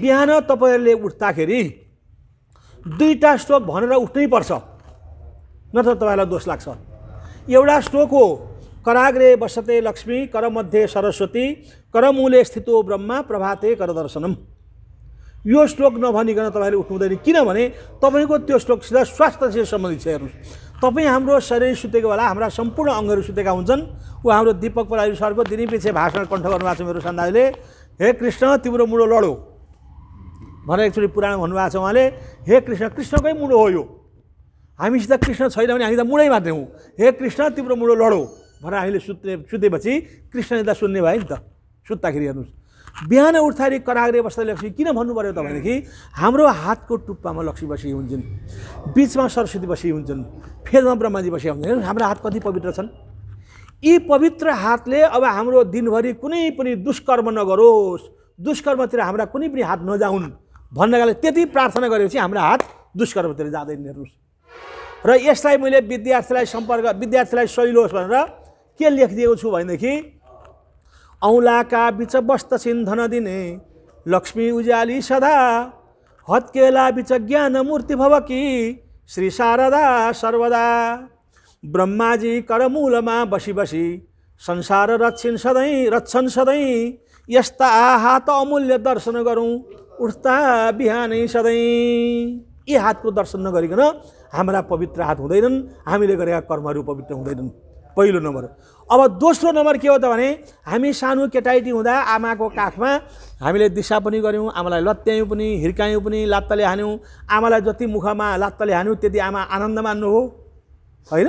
बिहान तपाईँहरूले उठ्दाखेरि दुईवटा स्ट्रोक भनेर उठ्नै पर्छ नत्र तपाईँलाई दोष लाग्छ एउटा स्ट्रोक हो कराग्रे बसते लक्ष्मी करमध्ये सरस्वती करमूले स्थितो ब्रह्मा प्रभाते करदर्शनम यो स्ट्रोक नभनिकन तपाईँले उठ्नु हुँदैन किनभने तपाईँको त्यो स्ट्रोकसित स्वास्थ्यसित सम्बन्धित छ हेर्नुहोस् तपाईँ हाम्रो शरीर सुतेको बेला हाम्रा सम्पूर्ण अङ्गहरू सुतेका हुन्छन् ऊ हाम्रो दिपक परायु सरको दिनैपछि भाषण कण्ठ गर्नुभएको छ मेरो सन्दाजले हे कृष्ण तिम्रो मुडो लडो भनेर एकचोटि पुराण भन्नुभएको छ उहाँले हे कृष्ण कृष्णकै मुडो हो यो हामीसित कृष्ण छैन भने हामी त मुडै मात्रै हे कृष्ण तिम्रो मुडो लडो भनेर हामीले सुत्ने सुतेपछि कृष्णले त सुन्ने भयो नि त सुत्दाखेरि हेर्नुहोस् बिहान उठ्दाखेरि कराग्रे बस्दा लक्ष्मी किन भन्नु पऱ्यो त भनेदेखि हाम्रो हातको टुप्पामा लक्ष्मी बसी हुन्छन् बिचमा सरस्वती बसी हुन्छन् फेदमा ब्रह्माजी बसी हुन्छन् हाम्रो हात कति पवित्र छन् यी पवित्र हातले अब हाम्रो दिनभरि कुनै पनि दुष्कर्म नगरोस् दुष्कर्मतिर हाम्रा कुनै पनि हात नजाउन् भन्नकाले त्यति प्रार्थना गरेपछि हाम्रो हात दुष्कर्मतिर जाँदैन हेर्नुहोस् र यसलाई मैले विद्यार्थीलाई सम्पर्क विद्यार्थीलाई सहिलोस् भनेर के लेखिदिएको छु भनेदेखि औँलाका बिच वस्त सिन्धन दिने लक्ष्मी उज्याली सदा हत्केला बिच ज्ञान मूर्ति भवकी श्री शारदा सर्वदा ब्रह्माजी करमूलमा बसी बसी संसार रक्षिन् सधैँ रक्षन् सधैँ यस्ता आहा अमूल्य दर्शन गरौँ उठ्दा बिहानै सधैँ यी हातको दर्शन नगरिकन हाम्रा पवित्र हात हुँदैनन् हामीले गरेका कर्महरू पवित्र हुँदैनन् पहिलो नम्बर अब दोस्रो नम्बर के हो त भने हामी सानो केटाइटी हुँदा आमाको काखमा हामीले दिशा पनि गऱ्यौँ आमालाई लत्यायौँ पनि हिर्कायौँ पनि लात्ताले हान्यौँ आमालाई जति मुखमा लात्ताले हान्यौँ त्यति आमा आनन्द मान्नु हो होइन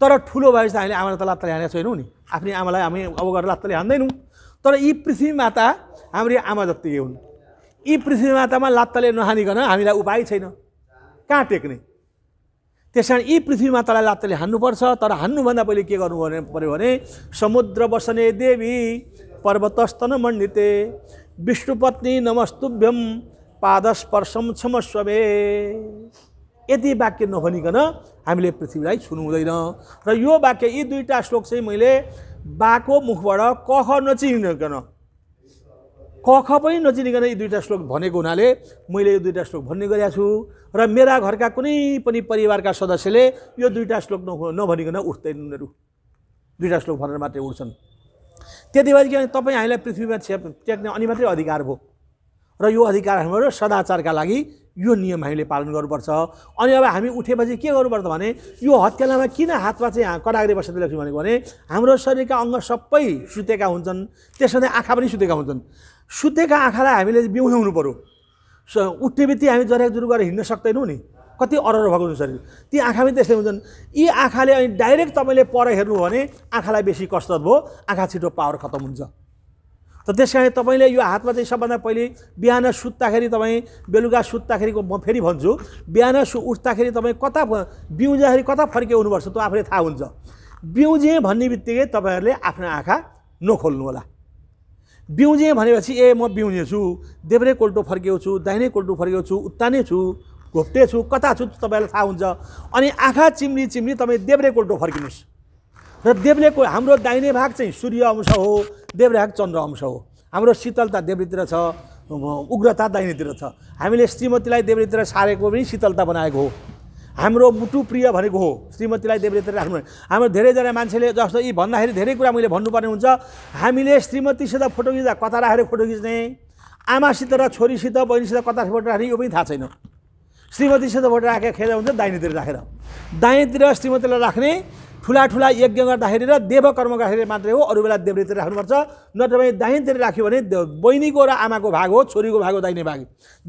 तर ठुलो भएपछि हामीले आमालाई त लात्ताले हानेको छैनौँ नि आफ्नै आमालाई हामी अब गरेर लात्तले हान्दैनौँ तर यी पृथ्वी माता हाम्रै आमा जत्तिकै हुन् यी पृथ्वी मातामा लात्ताले नहानिकन हामीलाई उपाय छैन कहाँ टेक्ने त्यस कारण यी पृथ्वी मातालाई लात्तले हान्नुपर्छ तर हान्नुभन्दा पहिले के गर्नु पऱ्यो भने समुद्र बसने देवी पर्वतस्तन मण्डिते विष्णुपत्नी नमस्तुभ्यम पादस्पर्शम क्षमस्वे यति वाक्य नभनिकन हामीले पृथ्वीलाई छुनु हुँदैन र यो वाक्य यी दुईवटा श्लोक चाहिँ मैले बाको मुखबाट कह नचिनिकन क ख पनि नचिनिकन यी दुईवटा श्लोक भनेको हुनाले मैले यो दुईवटा श्लोक भन्ने गरेका छु र मेरा घरका कुनै पनि परिवारका सदस्यले यो दुईवटा श्लोक न नभनिकन उठ्दैन उनीहरू दुईवटा श्लोक भनेर मात्रै उठ्छन् त्यति बेला किनभने तपाईँ हामीलाई पृथ्वीमा छेप टेक्ने अनि मात्रै अधिकार भयो र यो अधिकार हाम्रो सदाचारका लागि यो नियम हामीले पालन गर्नुपर्छ अनि अब हामी उठेपछि के गर्नुपर्छ भने यो हत्केलामा किन हातमा चाहिँ कडाग्रे बसेको लेख्छु भनेको भने हाम्रो शरीरका अङ्ग सबै सुतेका हुन्छन् त्यसमा आँखा पनि सुतेका हुन्छन् सुतेका आँखालाई हामीले बिउह्याउनु पऱ्यो उठ्ने बित्तिकै हामी जरा जुरु गरेर हिँड्न सक्दैनौँ नि कति अरर भएको हुन्छ ती आँखा पनि त्यस्तै हुन्छन् यी आँखाले अनि डाइरेक्ट तपाईँले पर हेर्नु भने आँखालाई बेसी कष्टत भयो आँखा छिटो पावर खत्तम हुन्छ त त्यस कारण तपाईँले यो हातमा चाहिँ सबभन्दा पहिले बिहान सुत्दाखेरि तपाईँ बेलुका सुत्दाखेरिको म फेरि भन्छु बिहान सु उठ्दाखेरि तपाईँ कता बिउजाखेरि कता हुनुपर्छ त्यो आफूले थाहा हुन्छ बिउजेँ भन्ने बित्तिकै तपाईँहरूले आफ्नो आँखा नखोल्नु होला बिउजेँ भनेपछि ए म छु देब्रे कोल्टो फर्केको छु दाहिने कोल्टो फर्केको छु उत्ताने छु घोप्टे छु कता छु तपाईँलाई थाहा हुन्छ अनि आँखा चिम्री चिम्री तपाईँ देब्रे कोल्टो फर्किनुहोस् र देब्रेको हाम्रो दाहिने भाग चाहिँ सूर्य अंश हो देब्रे भाग चन्द्र अंश हो हाम्रो शीतलता देब्रेतिर छ उग्रता दाहिनेतिर छ हामीले श्रीमतीलाई देब्रेतिर सारेको पनि शीतलता बनाएको हो हाम्रो मुटु प्रिय भनेको हो श्रीमतीलाई देवरेतिर राख्नु हाम्रो धेरैजना मान्छेले जस्तो यी भन्दाखेरि धेरै कुरा मैले भन्नुपर्ने हुन्छ हामीले श्रीमतीसित फोटो खिच्दा कता राखेर फोटो खिच्ने आमासित र छोरीसित बहिनीसित कता फोटो राख्ने यो पनि थाहा छैन श्रीमतीसित फोटो राखेर खेलेर हुन्छ दाहिनेतिर राखेर दाहिनेतिर श्रीमतीलाई राख्ने ठुला ठुला यज्ञ गर्दाखेरि र देवकर्म गर्दाखेरि मात्रै हो अरू बेला देवरीतिर राख्नुपर्छ नत्र भने दाहिनेतिर राख्यो भने बहिनीको र आमाको भाग हो छोरीको भाग हो दाहिने भाग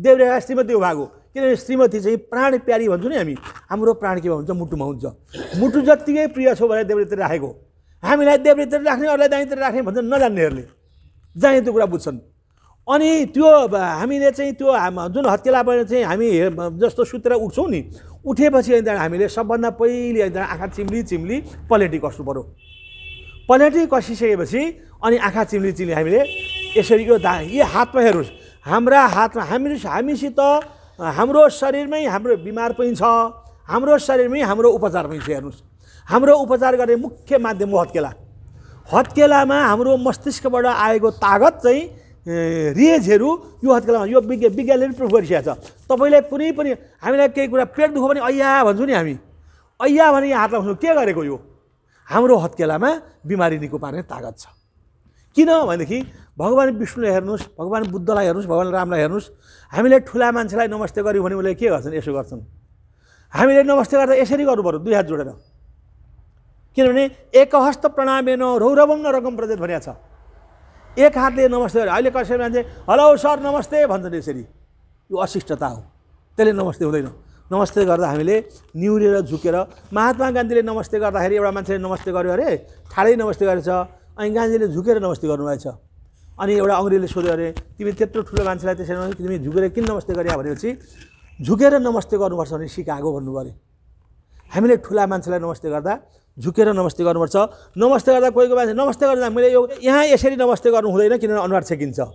देवरे श्रीमतीको भाग हो किनभने श्रीमती चाहिँ प्राण प्यारी भन्छौँ नि हामी हाम्रो प्राण केमा हुन्छ मुटुमा हुन्छ मुटु जत्तिकै प्रिय छौ भनेर देवरीतिर राखेको हामीलाई देवरीतिर राख्ने अरूलाई दाहिनेतिर राख्ने भन्छ नजान्नेहरूले जाने त्यो कुरा बुझ्छन् अनि त्यो हामीले चाहिँ त्यो जुन हत्केला भएर चाहिँ हामी जस्तो सुतेर उठ्छौँ नि उठेपछि त्यहाँदेखि हामीले सबभन्दा पहिले त्यहाँबाट आँखा चिम्ली चिम्ली पलेटी कस्नु पऱ्यो पलेटी कसिसकेपछि अनि आँखा चिम्ली चिम्ली हामीले यसरी यो दा यो हातमा हेर्नुहोस् हाम्रा हातमा हामी हामीसित हाम्रो शरीरमै हाम्रो बिमार पनि छ हाम्रो शरीरमै हाम्रो उपचार पनि छ हेर्नुहोस् हाम्रो उपचार गर्ने मुख्य माध्यम हो हत्केला हत्केलामा हाम्रो मस्तिष्कबाट आएको तागत चाहिँ रेजहरू यो हत्केलामा यो विज्ञ विज्ञानले पनि प्रुफ गरिसकेको छ तपाईँलाई कुनै पनि हामीलाई केही कुरा पेट दुखो भने अय्या भन्छु नि हामी अय्या भने यहाँ हात लाउँछौँ के गरेको यो हाम्रो हत्केलामा बिमारी निको पार्ने तागत छ किन किनभनेदेखि भगवान् विष्णुलाई हेर्नुहोस् भगवान् बुद्धलाई हेर्नुहोस् भगवान् रामलाई हेर्नुहोस् हामीले ठुला मान्छेलाई नमस्ते गऱ्यौँ भने उसले के गर्छन् यसो गर्छन् हामीले नमस्ते गर्दा यसरी गर्नु पऱ्यो दुई हात जोडेर किनभने एकहस्त प्रणामेन रौरवम न रकम प्रदेश भनेको छ एक हातले नमस्ते गर्यो अहिले कसै मान्छे हेलो सर नमस्ते भन्छन् यसरी यो अशिष्टता हो त्यसले नमस्ते हुँदैन नमस्ते गर्दा हामीले निहुरेर झुकेर महात्मा गान्धीले नमस्ते गर्दाखेरि एउटा मान्छेले नमस्ते गर्यो अरे ठाडै नमस्ते गरेछ अनि गान्धीले झुकेर नमस्ते गर्नुभएछ अनि एउटा अङ्ग्रेजले सोध्यो अरे तिमी त्यत्रो ठुलो मान्छेलाई त्यसरी तिमी झुकेर किन नमस्ते गरे भनेपछि झुकेर नमस्ते गर्नुपर्छ भने सिकाएको भन्नु पऱ्यो हामीले ठुला मान्छेलाई नमस्ते गर्दा झुकेर नमस्ते गर्नुपर्छ नमस्ते गर्दा कोही कोही मान्छे नमस्ते गर्दा मैले यो यहाँ यसरी नमस्ते गर्नु हुँदैन किनभने अनुहार छेकिन्छ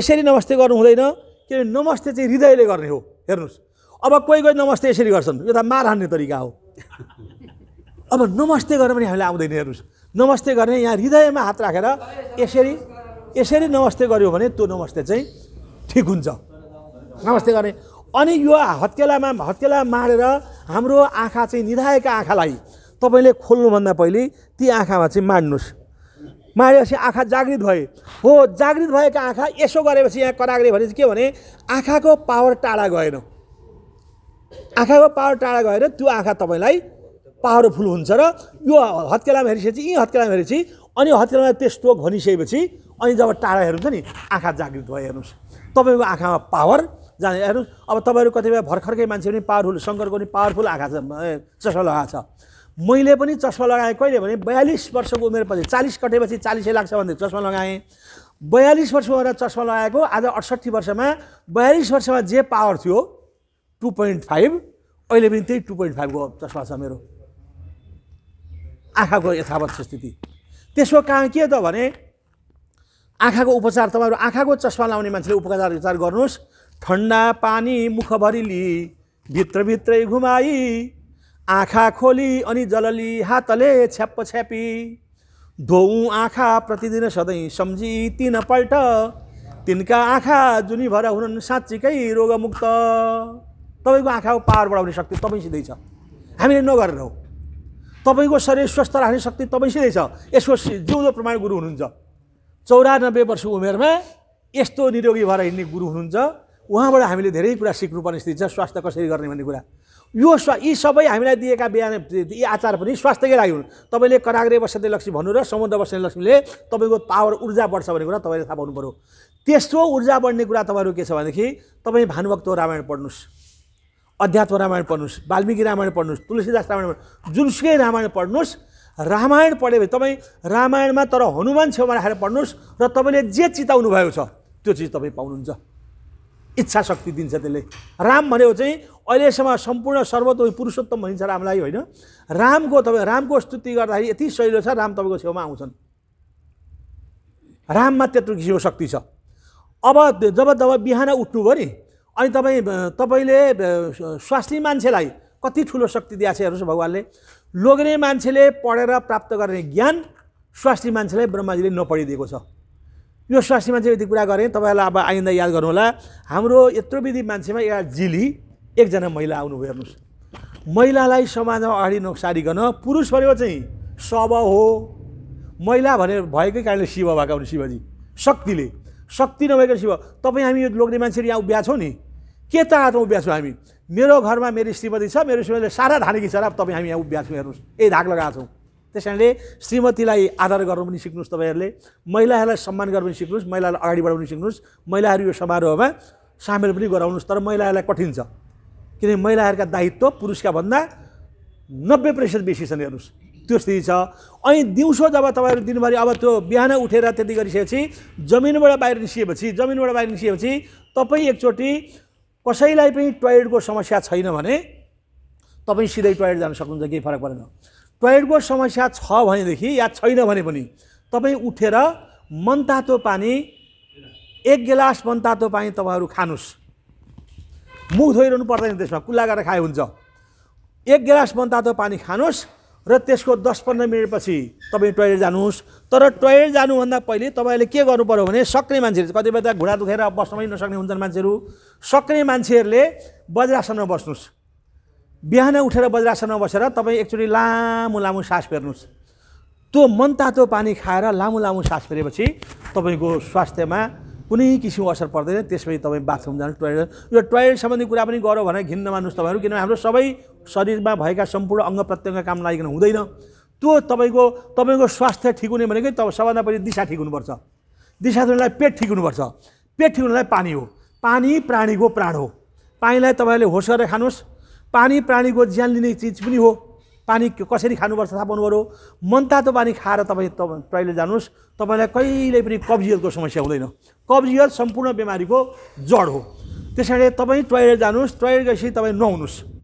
यसरी नमस्ते गर्नु हुँदैन किनभने नमस्ते चाहिँ हृदयले गर्ने हो हेर्नुहोस् अब कोही कोही नमस्ते यसरी गर्छन् यो त मार हान्ने तरिका हो अब नमस्ते गरेर पनि हामीलाई आउँदैन हेर्नुहोस् नमस्ते गर्ने यहाँ हृदयमा हात राखेर यसरी यसरी नमस्ते गऱ्यो भने त्यो नमस्ते चाहिँ ठिक हुन्छ नमस्ते गर्ने अनि यो हत्केलामा हत्केला मारेर हाम्रो आँखा चाहिँ निधाएका आँखालाई तपाईँले खोल्नुभन्दा पहिले ती आँखामा चाहिँ माड्नुहोस् मारेपछि आँखा जागृत भए हो जागृत भएका आँखा यसो गरेपछि यहाँ कराग्रे भने के भने आँखाको पावर टाढा गएन आँखाको पावर टाढा गएर त्यो आँखा तपाईँलाई पावरफुल हुन्छ र यो हत्केलामा हेरिसकेपछि यी हत्केलामा हेरेपछि अनि हत्केलामा स्ट्रोक भनिसकेपछि अनि जब टाढा हेर्नुहुन्छ नि आँखा जागृत भयो हेर्नुहोस् तपाईँको आँखामा पावर जाने हेर्नुहोस् अब तपाईँहरू कतिपय भर्खरकै मान्छे पनि पावरफुल शङ्करको पनि पावरफुल आँखा छ चस्मा लगाएको छ मैले पनि चस्मा लगाएँ कहिले भने बयालिस वर्षको उमेरपछि चालिस कटेपछि चालिसै लाग्छ भने चस्मा लगाएँ बयालिस वर्ष भएर चस्मा लगाएको आज अठसट्ठी वर्षमा बयालिस वर्षमा जे पावर थियो टु पोइन्ट फाइभ अहिले पनि त्यही टु पोइन्ट फाइभको चस्मा छ मेरो आँखाको यथावत स्थिति त्यसको कारण के त भने आँखाको उपचार तपाईँहरू आँखाको चस्मा लाउने मान्छेले उपचार उपचार गर्नुहोस् ठन्डा पानी मुखभरि लिई भित्रभित्रै घुमाई आँखा खोली अनि जलली हातले छ्याप छ्यापी धोऊ आँखा प्रतिदिन सधैँ सम्झी तिनपल्ट तिनका आँखा जुनी भएर हुनन् साँच्चीकै रोगमुक्त तपाईँको आँखाको पावर बढाउने शक्ति तपाईँसितै छ हामीले नगरेर हो तपाईँको शरीर स्वस्थ राख्ने शक्ति तपाईँसितै छ यसको जिउँदो प्रमाण गुरु हुनुहुन्छ चौरानब्बे वर्ष उमेरमा यस्तो निरोगी भएर हिँड्ने गुरु हुनुहुन्छ उहाँबाट हामीले धेरै कुरा सिक्नुपर्ने स्थिति छ स्वास्थ्य कसरी गर्ने भन्ने कुरा यो स्वा यी सबै हामीलाई दिएका बिहान यी आचार पनि स्वास्थ्यकै लागि हुन् तपाईँले कराग्रे बस्ने लक्ष्मी भन्नु र समुद्र बस्ने लक्ष्मीले तपाईँको पावर ऊर्जा बढ्छ भन्ने कुरा तपाईँले थाहा पाउनु पऱ्यो त्यस्तो ऊर्जा बढ्ने कुरा तपाईँहरू के छ भनेदेखि तपाईँ भानुभक्त रामायण पढ्नुहोस् अध्यात्म रामायण पढ्नुहोस् वाल्मिकी रामायण पढ्नुहोस् तुलसीदास रामायण पढ्नुहोस् जुनसुकै रामायण पढ्नुहोस् रामायण पढ्यो भने तपाईँ रामायणमा तर हनुमान छेउमा राखेर पढ्नुहोस् र तपाईँले जे चिताउनु भएको छ त्यो चिज तपाईँ पाउनुहुन्छ इच्छा शक्ति दिन्छ त्यसले राम भनेको चाहिँ अहिलेसम्म सम्पूर्ण सर्वतोपि पुरुषोत्तम भनिन्छ रामलाई होइन रामको तपाईँ रामको स्तुति गर्दाखेरि यति सहिलो छ राम तपाईँको छेउमा आउँछन् राममा त्यत्रो किसिमको शक्ति छ अब जब जब बिहान उठ्नुभयो नि अनि तपाईँ तपाईँले स्वास्नी मान्छेलाई कति ठुलो शक्ति दिएको छ हेर्नुहोस् भगवान्ले लोग्ने मान्छेले पढेर प्राप्त गर्ने ज्ञान स्वास्नी मान्छेलाई ब्रह्माजीले नपढिदिएको छ यो स्वास्नी मान्छे यदि कुरा गरेँ तपाईँलाई अब आइन्दा याद गर्नुहोला हाम्रो यत्रो विधि मान्छेमा एउटा जिली एकजना महिला आउनुभयो हेर्नुहोस् महिलालाई समाजमा अगाडि नसारिकन पुरुष भनेको चाहिँ शव हो महिला भनेर भएकै कारणले शिव भएको हुनु शिवजी शक्तिले शक्ति नभएको शिव तपाईँ हामी यो लोग्ने मान्छेहरू यहाँ उभिएको छौँ नि के चाहन्छौँ उभ्या छौँ हामी मेरो घरमा मेरो श्रीमती छ मेरो श्रीमतीले सारा धानेकी छ र तपाईँ हामी यहाँ उभ्या छौँ हेर्नुहोस् यही धाक लगाएको छौँ त्यस कारणले श्रीमतीलाई आदर गर्नु पनि सिक्नुहोस् तपाईँहरूले महिलाहरूलाई सम्मान गर्नु पनि सिक्नुहोस् महिलालाई अगाडि बढाउनु सिक्नुहोस् महिलाहरू यो समारोहमा सामेल पनि गराउनुहोस् तर महिलाहरूलाई कठिन छ किनभने महिलाहरूका दायित्व पुरुषका भन्दा नब्बे प्रतिशत बेसी छन् हेर्नुहोस् त्यो स्थिति छ अनि दिउँसो जब तपाईँहरू दिनभरि अब त्यो बिहान उठेर त्यति गरिसकेपछि जमिनबाट बाहिर निस्किएपछि जमिनबाट बाहिर निस्किएपछि तपाईँ एकचोटि कसैलाई पनि टोयलेटको समस्या छैन भने तपाईँ सिधै टोयलेट जान सक्नुहुन्छ केही फरक परेन टोयलेटको समस्या छ भनेदेखि या छैन भने पनि तपाईँ उठेर मनतातो पानी एक गिलास मनतातो पानी तपाईँहरू खानुहोस् मुख धोइरहनु पर्दैन त्यसमा कुल्ला गरेर खायो हुन्छ एक गिलास मनतातो पानी खानुहोस् र त्यसको दस पन्ध्र मिनटपछि तपाईँ टोयलेट जानुहोस् तर टोयलेट जानुभन्दा पहिले तपाईँले के गर्नु पऱ्यो भने सक्ने मान्छेहरू कतिपय त घुँडा दुखेर बस्न पनि नसक्ने हुन्छन् मान्छेहरू सक्ने मान्छेहरूले बज्रासनमा बस्नुहोस् बिहान उठेर बज्रासनमा बसेर तपाईँ एकचोटि लामो लामो सास फेर्नुहोस् त्यो मन तातो पानी खाएर लामो लामो सास फेरेपछि तपाईँको स्वास्थ्यमा कुनै किसिमको असर पर्दैन त्यसपछि तपाईँ बाथरुम जानु टोयलेट यो टोयलेट सम्बन्धी कुरा पनि गरौँ भने घिन मान्नुहोस् तपाईँहरू किनभने हाम्रो सबै शरीरमा भएका सम्पूर्ण अङ्ग प्रत्यङ्ग काम लागेन हुँदैन त्यो तपाईँको तपाईँको स्वास्थ्य ठिक हुने भनेकै त सबभन्दा पहिले दिशा ठिक हुनुपर्छ दिशा हुनलाई पेट ठिक हुनुपर्छ पेट ठिक हुनलाई पानी हो पानी प्राणीको प्राण हो पानीलाई तपाईँले होस गरेर खानुहोस् पानी प्राणीको ज्यान लिने चिज पनि हो पानी कसरी खानुपर्छ थाहा पाउनु पऱ्यो मनतातो पानी खाएर तपाईँ तपाईँले जानुहोस् तपाईँलाई कहिल्यै पनि कब्जियतको समस्या हुँदैन कब्जियत सम्पूर्ण बिमारीको जड हो त्यसैले तपाईँ टोयलेट जानुहोस् टोयलेट गएपछि तपाईँ नुहाउनुहोस्